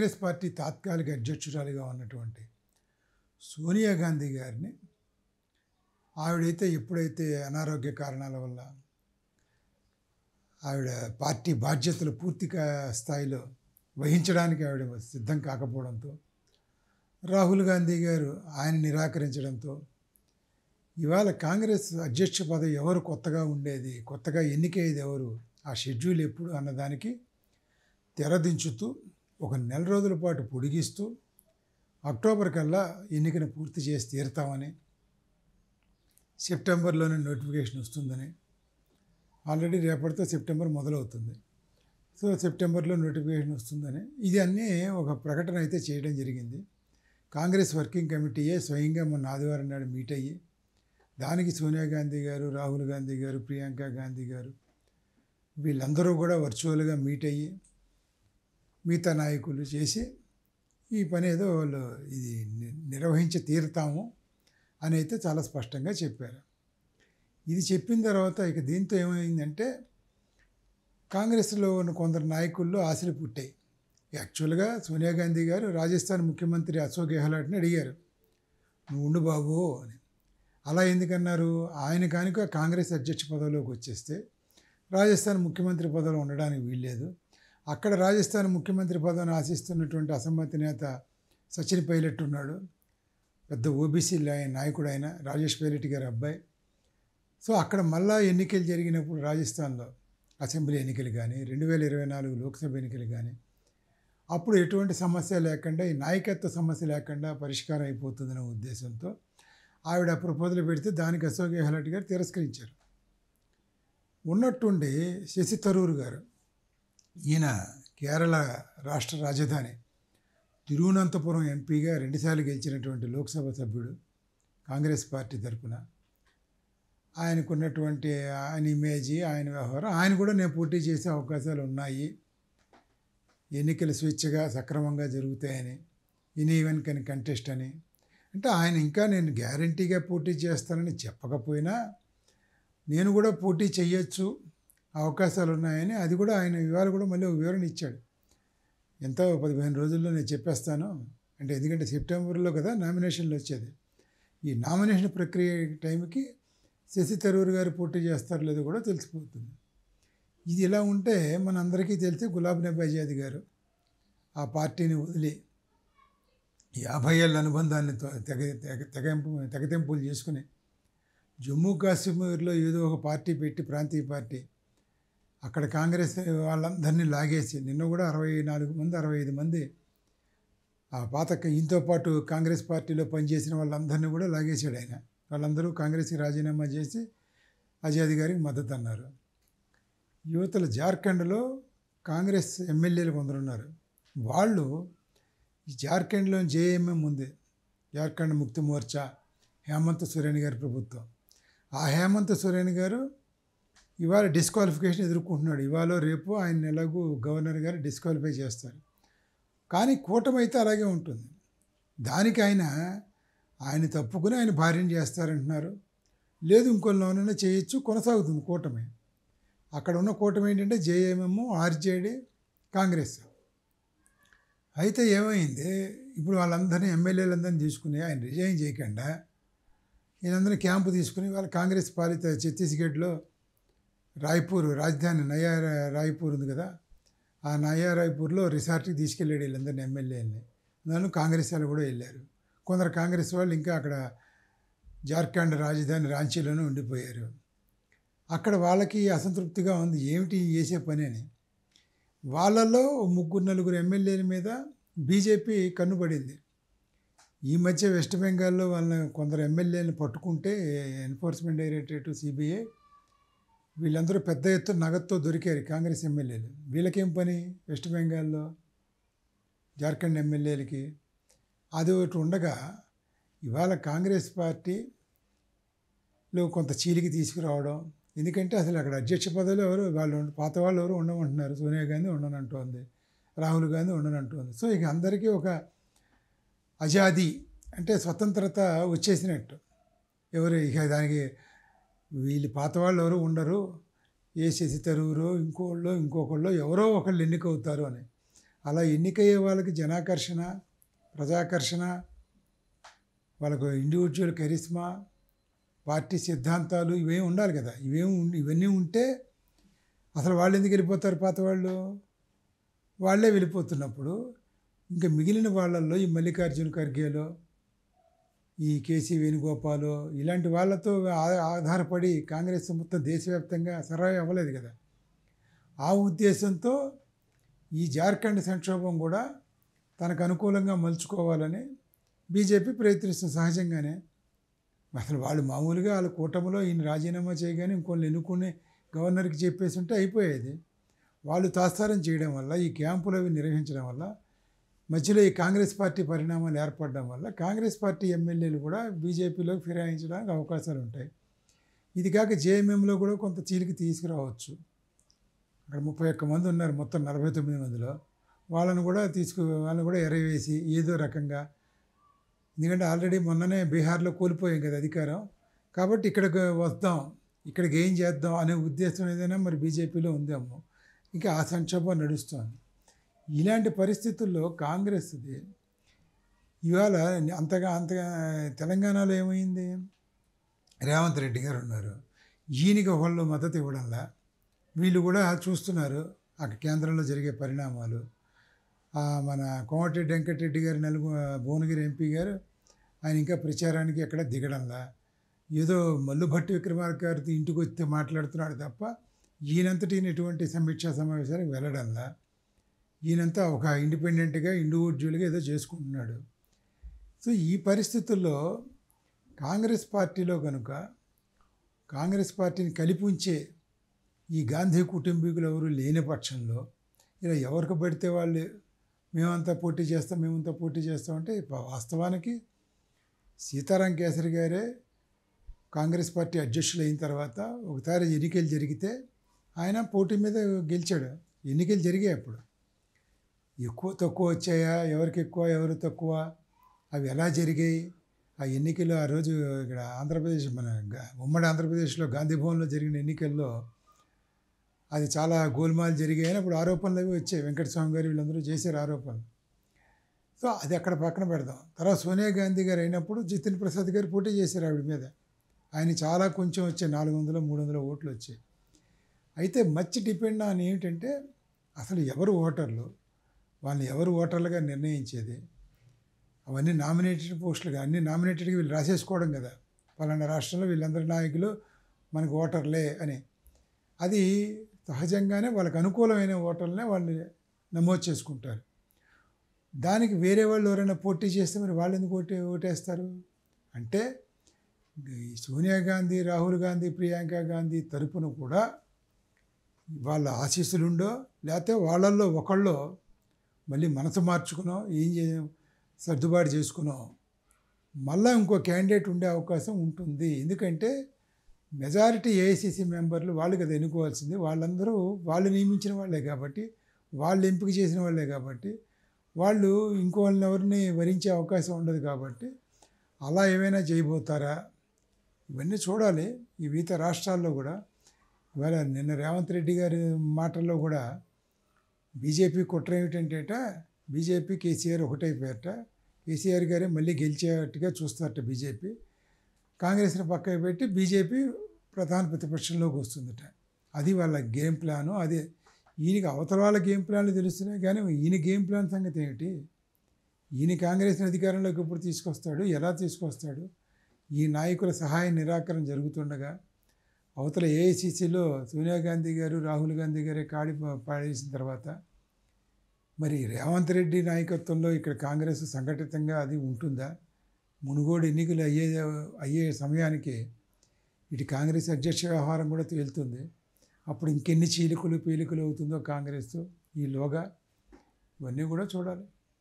Congress party తాత్కాలిక అధ్యక్షురాలిగా ఉన్నటువంటి సోనియా గాంధీ గారిని ఆవిడైతే ఎప్పుడైతే అనారోగ్య కారణాల వల్ల ఆవిడ పార్టీ బాధ్యతలు పూర్తి స్థాయిలో వహించడానికి ఆవిడ సిద్ధం కాకపోవడంతో రాహుల్ గాంధీ గారు ఆయన నిరాకరించడంతో ఇవాళ కాంగ్రెస్ అధ్యక్ష పదవి ఎవరు కొత్తగా ఉండేది కొత్తగా ఎన్నికయ్యేది ఎవరు ఆ షెడ్యూల్ ఎప్పుడు అన్నదానికి తెరదించుతూ ఒక నెల రోజుల పాటు పొడిగిస్తూ అక్టోబర్ కల్లా ఎన్నికను పూర్తి చేసి తీరుతామని సెప్టెంబర్లోనే నోటిఫికేషన్ వస్తుందని ఆల్రెడీ రేపటితో సెప్టెంబర్ మొదలవుతుంది సో సెప్టెంబర్లో నోటిఫికేషన్ వస్తుందని ఇది అన్నీ ఒక ప్రకటన అయితే చేయడం జరిగింది కాంగ్రెస్ వర్కింగ్ కమిటీయే స్వయంగా మొన్న ఆదివారం నాడు మీట్ అయ్యి దానికి సోనియా గాంధీ గారు రాహుల్ గాంధీ గారు ప్రియాంక గాంధీ గారు వీళ్ళందరూ కూడా వర్చువల్గా మీట్ అయ్యి మిగతా నాయకులు చేసి ఈ పని ఏదో వాళ్ళు ఇది నిర్వహించి తీరుతాము అని అయితే చాలా స్పష్టంగా చెప్పారు ఇది చెప్పిన తర్వాత ఇక దీంతో ఏమైందంటే కాంగ్రెస్లో ఉన్న కొందరు నాయకుల్లో ఆశలు పుట్టాయి యాక్చువల్గా సోనియా గాంధీ గారు రాజస్థాన్ ముఖ్యమంత్రి అశోక్ గెహ్లాట్ని అడిగారు నువ్వు ఉండు బాబు అని అలా ఎందుకన్నారు ఆయన కానుక కాంగ్రెస్ అధ్యక్ష పదవిలోకి వచ్చేస్తే రాజస్థాన్ ముఖ్యమంత్రి పదవిలో ఉండడానికి వీల్లేదు అక్కడ రాజస్థాన్ ముఖ్యమంత్రి పదవిని ఆశిస్తున్నటువంటి అసమ్మతి నేత సచిన్ పైలట్ ఉన్నాడు పెద్ద ఓబీసీ నాయకుడు ఆయన రాజేష్ పైలట్ గారి అబ్బాయి సో అక్కడ మళ్ళా ఎన్నికలు జరిగినప్పుడు రాజస్థాన్లో అసెంబ్లీ ఎన్నికలు కానీ రెండు వేల ఇరవై నాలుగు లోక్సభ ఎన్నికలు కానీ అప్పుడు ఎటువంటి సమస్య లేకుండా ఈ నాయకత్వ సమస్య లేకుండా పరిష్కారం అయిపోతుందనే ఉద్దేశంతో ఆవిడ ప్రపోజల్ పెడితే దానికి అశోక్ గెహ్లాట్ గారు తిరస్కరించారు ఉన్నట్టుండి శశి తరూర్ గారు ఈయన కేరళ రాష్ట్ర రాజధాని తిరువనంతపురం ఎంపీగా రెండుసార్లు గెలిచినటువంటి లోక్సభ సభ్యుడు కాంగ్రెస్ పార్టీ తరఫున ఆయనకున్నటువంటి ఆయన ఇమేజ్ ఆయన వ్యవహారం ఆయన కూడా నేను పోటీ చేసే అవకాశాలు ఉన్నాయి ఎన్నికలు స్వేచ్ఛగా సక్రమంగా జరుగుతాయని ఇన్ ఈవెన్ కని కంటెస్ట్ అని అంటే ఆయన ఇంకా నేను గ్యారంటీగా పోటీ చేస్తానని చెప్పకపోయినా నేను కూడా పోటీ చేయొచ్చు అవకాశాలు ఉన్నాయని అది కూడా ఆయన ఇవాళ కూడా మళ్ళీ వివరణ ఇచ్చాడు ఎంతో పదిహేను రోజుల్లో నేను చెప్పేస్తాను అంటే ఎందుకంటే సెప్టెంబర్లో కదా నామినేషన్లు వచ్చేది ఈ నామినేషన్ ప్రక్రియ టైంకి శశి తరూర్ గారు పోటీ చేస్తారు లేదో కూడా తెలిసిపోతుంది ఇది ఇలా ఉంటే మనందరికీ తెలిసి గులాబ్ నబీ ఆజాద్ గారు ఆ పార్టీని వదిలి యాభై ఏళ్ళ అనుబంధాన్ని తెగ తెగ తెగింపు తెగతింపులు చేసుకుని జమ్మూ కాశ్మీర్లో ఏదో ఒక పార్టీ పెట్టి ప్రాంతీయ పార్టీ అక్కడ కాంగ్రెస్ వాళ్ళందరినీ లాగేసి నిన్న కూడా అరవై నాలుగు మంది అరవై ఐదు మంది ఆ పాత ఇంతో పాటు కాంగ్రెస్ పార్టీలో పనిచేసిన వాళ్ళందరినీ కూడా లాగేశాడు ఆయన వాళ్ళందరూ కాంగ్రెస్కి రాజీనామా చేసి అజయ్ గారికి మద్దతు అన్నారు యువతల జార్ఖండ్లో కాంగ్రెస్ ఎమ్మెల్యేలు కొందరున్నారు వాళ్ళు జార్ఖండ్లో జేఎంఎం ఉంది జార్ఖండ్ ముక్తి మోర్చా హేమంత్ సోరెన్ గారి ప్రభుత్వం ఆ హేమంత్ సోరెన్ గారు ఇవాళ డిస్క్వాలిఫికేషన్ ఎదుర్కొంటున్నాడు ఇవాళ రేపు ఆయన ఎలాగూ గవర్నర్ గారు డిస్క్వాలిఫై చేస్తారు కానీ కూటమి అయితే అలాగే ఉంటుంది దానికి ఆయన ఆయన తప్పుకుని ఆయన భార్యను చేస్తారంటున్నారు లేదు ఇంకొన్నోనైనా చేయొచ్చు కొనసాగుతుంది కూటమి అక్కడ ఉన్న కూటమి ఏంటంటే జేఏఎంఎం ఆర్జేడీ కాంగ్రెస్ అయితే ఏమైంది ఇప్పుడు వాళ్ళందరినీ ఎమ్మెల్యేలందరినీ తీసుకుని ఆయన రిజైన్ చేయకుండా ఈయనందరినీ క్యాంపు తీసుకుని వాళ్ళ కాంగ్రెస్ పాలిత ఛత్తీస్గఢ్లో రాయ్పూర్ రాజధాని నయా రాయ్పూర్ ఉంది కదా ఆ నయా రాయ్పూర్లో రిసార్ట్కి తీసుకెళ్ళాడు వీళ్ళందరినీ ఎమ్మెల్యేలని దాని కాంగ్రెస్ వాళ్ళు కూడా వెళ్ళారు కొందరు కాంగ్రెస్ వాళ్ళు ఇంకా అక్కడ జార్ఖండ్ రాజధాని రాంచీలోనే ఉండిపోయారు అక్కడ వాళ్ళకి అసంతృప్తిగా ఉంది ఏమిటి చేసే పని అని వాళ్ళలో ముగ్గురు నలుగురు ఎమ్మెల్యేల మీద బీజేపీ కన్నుపడింది ఈ మధ్య వెస్ట్ బెంగాల్లో వాళ్ళని కొందరు ఎమ్మెల్యేలను పట్టుకుంటే ఎన్ఫోర్స్మెంట్ డైరెక్టరేట్ సిబిఐ వీళ్ళందరూ పెద్ద ఎత్తున నగదుతో దొరికారు కాంగ్రెస్ ఎమ్మెల్యేలు వీళ్ళకేం పని వెస్ట్ బెంగాల్లో జార్ఖండ్ ఎమ్మెల్యేలకి అది ఒకటి ఉండగా ఇవాళ కాంగ్రెస్ పార్టీలో కొంత చీలికి తీసుకురావడం ఎందుకంటే అసలు అక్కడ అధ్యక్ష పదవులు ఎవరు వాళ్ళు పాత వాళ్ళు ఎవరు ఉండమంటున్నారు సోనియా గాంధీ ఉండనంటోంది రాహుల్ గాంధీ ఉండనంటోంది సో ఇక అందరికీ ఒక అజాది అంటే స్వతంత్రత వచ్చేసినట్టు ఎవరు ఇక దానికి వీళ్ళు పాత వాళ్ళు ఎవరు ఉండరు ఏ శశి తరువురు ఇంకోళ్ళు ఇంకొకళ్ళు ఎవరో ఒకళ్ళు ఎన్నికవుతారు అని అలా ఎన్నికయ్యే వాళ్ళకి జనాకర్షణ ప్రజాకర్షణ వాళ్ళకు ఇండివిజువల్ కరిస్మా పార్టీ సిద్ధాంతాలు ఇవేమి ఉండాలి కదా ఇవేమి ఇవన్నీ ఉంటే అసలు వాళ్ళు ఎందుకు వెళ్ళిపోతారు పాత వాళ్ళు వాళ్ళే వెళ్ళిపోతున్నప్పుడు ఇంకా మిగిలిన వాళ్ళల్లో ఈ మల్లికార్జున ఖర్గేలో ఈ కేసీ వేణుగోపాల్ ఇలాంటి వాళ్ళతో ఆధారపడి కాంగ్రెస్ మొత్తం దేశవ్యాప్తంగా సర్వే అవ్వలేదు కదా ఆ ఉద్దేశంతో ఈ జార్ఖండ్ సంక్షోభం కూడా తనకు అనుకూలంగా మలుచుకోవాలని బీజేపీ ప్రయత్నిస్తుంది సహజంగానే అసలు వాళ్ళు మామూలుగా వాళ్ళ కూటమిలో ఈయన రాజీనామా చేయగానే ఇంకొన్ని ఎన్నుకుని గవర్నర్కి చెప్పేసి ఉంటే అయిపోయేది వాళ్ళు తాస్తారం చేయడం వల్ల ఈ క్యాంపులు అవి నిర్వహించడం వల్ల మధ్యలో ఈ కాంగ్రెస్ పార్టీ పరిణామాలు ఏర్పడడం వల్ల కాంగ్రెస్ పార్టీ ఎమ్మెల్యేలు కూడా బీజేపీలో ఫిరాయించడానికి అవకాశాలు ఉంటాయి ఇది కాక జేఎంఎంలో కూడా కొంత చీలికి తీసుకురావచ్చు అక్కడ ముప్పై ఒక్క మంది ఉన్నారు మొత్తం నలభై తొమ్మిది మందిలో వాళ్ళను కూడా తీసుకు వాళ్ళని కూడా ఎరవేసి ఏదో రకంగా ఎందుకంటే ఆల్రెడీ మొన్ననే బీహార్లో కోల్పోయాం కదా అధికారం కాబట్టి ఇక్కడికి వద్దాం ఇక్కడ గెయిన్ చేద్దాం అనే ఉద్దేశం ఏదైనా మరి బీజేపీలో ఉందేమో ఇంకా ఆ సంక్షోభం నడుస్తోంది ఇలాంటి పరిస్థితుల్లో కాంగ్రెస్ది ఇవాళ అంతగా అంతగా తెలంగాణలో ఏమైంది రేవంత్ రెడ్డి గారు ఉన్నారు ఈయనకి వాళ్ళు మద్దతు ఇవ్వడంలా వీళ్ళు కూడా చూస్తున్నారు అక్కడ కేంద్రంలో జరిగే పరిణామాలు మన కోమటిరెడ్డి వెంకటరెడ్డి గారు నలుగు భువనగిరి ఎంపీ గారు ఆయన ఇంకా ప్రచారానికి ఎక్కడ దిగడంలా ఏదో మల్లుభట్టి విక్రమార్క గారితో ఇంటికి వస్తే మాట్లాడుతున్నాడు తప్ప ఈయనంతటి ఎటువంటి సమీక్షా సమావేశానికి వెళ్ళడంలా ఈయనంతా ఒక ఇండిపెండెంట్గా ఇండివిజువల్గా ఏదో చేసుకుంటున్నాడు సో ఈ పరిస్థితుల్లో కాంగ్రెస్ పార్టీలో కనుక కాంగ్రెస్ పార్టీని కలిపి ఉంచే ఈ గాంధీ కుటుంబీకులు ఎవరు లేని పక్షంలో ఇలా ఎవరికి పడితే వాళ్ళు మేమంతా పోటీ చేస్తాం మేమంతా పోటీ చేస్తామంటే వాస్తవానికి సీతారాం కేసరి గారే కాంగ్రెస్ పార్టీ అధ్యక్షులు అయిన తర్వాత ఒకసారి ఎన్నికలు జరిగితే ఆయన పోటీ మీద గెలిచాడు ఎన్నికలు జరిగాయి అప్పుడు ఎక్కువ తక్కువ వచ్చాయా ఎవరికి ఎక్కువ ఎవరు తక్కువ అవి ఎలా జరిగాయి ఆ ఎన్నికలు ఆ రోజు ఇక్కడ ఆంధ్రప్రదేశ్ మన ఉమ్మడి ఆంధ్రప్రదేశ్లో గాంధీ భవన్లో జరిగిన ఎన్నికల్లో అది చాలా గోల్మాల్ జరిగాయి అప్పుడు ఆరోపణలు అవి వచ్చాయి వెంకటస్వామి గారు వీళ్ళందరూ చేశారు ఆరోపణలు సో అది అక్కడ పక్కన పెడదాం తర్వాత సోనియా గాంధీ గారు అయినప్పుడు జితిన్ ప్రసాద్ గారు పోటీ చేశారు ఆవిడ మీద ఆయన చాలా కొంచెం వచ్చాయి నాలుగు వందల మూడు వందల ఓట్లు వచ్చాయి అయితే మచ్చి డిపెండ్ ఆన్ ఏమిటంటే అసలు ఎవరు ఓటర్లు వాళ్ళని ఎవరు ఓటర్లుగా నిర్ణయించేది అవన్నీ నామినేటెడ్ పోస్టులుగా అన్ని నామినేటెడ్గా వీళ్ళు రాసేసుకోవడం కదా పలానా రాష్ట్రంలో వీళ్ళందరి నాయకులు మనకు ఓటర్లే అని అది సహజంగానే వాళ్ళకి అనుకూలమైన ఓటర్లనే వాళ్ళు నమోదు చేసుకుంటారు దానికి వేరే వాళ్ళు ఎవరైనా పోటీ చేస్తే మరి వాళ్ళు ఎందుకు ఓటే ఓటేస్తారు అంటే సోనియా గాంధీ రాహుల్ గాంధీ ప్రియాంక గాంధీ తరపున కూడా వాళ్ళ ఆశీస్సులుండో లేకపోతే వాళ్ళల్లో ఒకళ్ళు మళ్ళీ మనసు మార్చుకున్నావు ఏం చే సర్దుబాటు చేసుకున్నావు మళ్ళీ ఇంకో క్యాండిడేట్ ఉండే అవకాశం ఉంటుంది ఎందుకంటే మెజారిటీ ఏఐసిసి మెంబర్లు వాళ్ళు కదా ఎన్నుకోవాల్సింది వాళ్ళందరూ వాళ్ళు నియమించిన వాళ్ళే కాబట్టి వాళ్ళు ఎంపిక చేసిన వాళ్ళే కాబట్టి వాళ్ళు ఇంకో ఎవరిని వరించే అవకాశం ఉండదు కాబట్టి అలా ఏమైనా చేయబోతారా ఇవన్నీ చూడాలి ఈ మిగతా రాష్ట్రాల్లో కూడా ఇవాళ నిన్న రేవంత్ రెడ్డి గారి మాటల్లో కూడా బీజేపీ కుట్ర ఏమిటంటేట బీజేపీ కేసీఆర్ ఒకటైపోయారట కేసీఆర్ గారే మళ్ళీ గెలిచేటట్టుగా చూస్తారట బీజేపీ కాంగ్రెస్ని పక్క పెట్టి బీజేపీ ప్రధాన ప్రతిపక్షంలోకి వస్తుందట అది వాళ్ళ గేమ్ ప్లాను అదే ఈయనకి అవతల వాళ్ళ గేమ్ ప్లాన్లు తెలుస్తున్నాయి కానీ ఈయన గేమ్ ప్లాన్ సంగతి ఏమిటి ఈయన కాంగ్రెస్ని అధికారంలోకి ఎప్పుడు తీసుకొస్తాడు ఎలా తీసుకొస్తాడు ఈ నాయకుల సహాయ నిరాకరణ జరుగుతుండగా అవతల ఏఐసిసిలో సోనియా గాంధీ గారు రాహుల్ గాంధీ గారే కాడి పాడేసిన తర్వాత మరి రేవంత్ రెడ్డి నాయకత్వంలో ఇక్కడ కాంగ్రెస్ సంఘటితంగా అది ఉంటుందా మునుగోడు ఎన్నికలు అయ్యే అయ్యే సమయానికి ఇటు కాంగ్రెస్ అధ్యక్ష వ్యవహారం కూడా తేలుతుంది అప్పుడు ఇంకెన్ని చీలికలు పీలికలు అవుతుందో కాంగ్రెస్ ఈలోగా ఇవన్నీ కూడా చూడాలి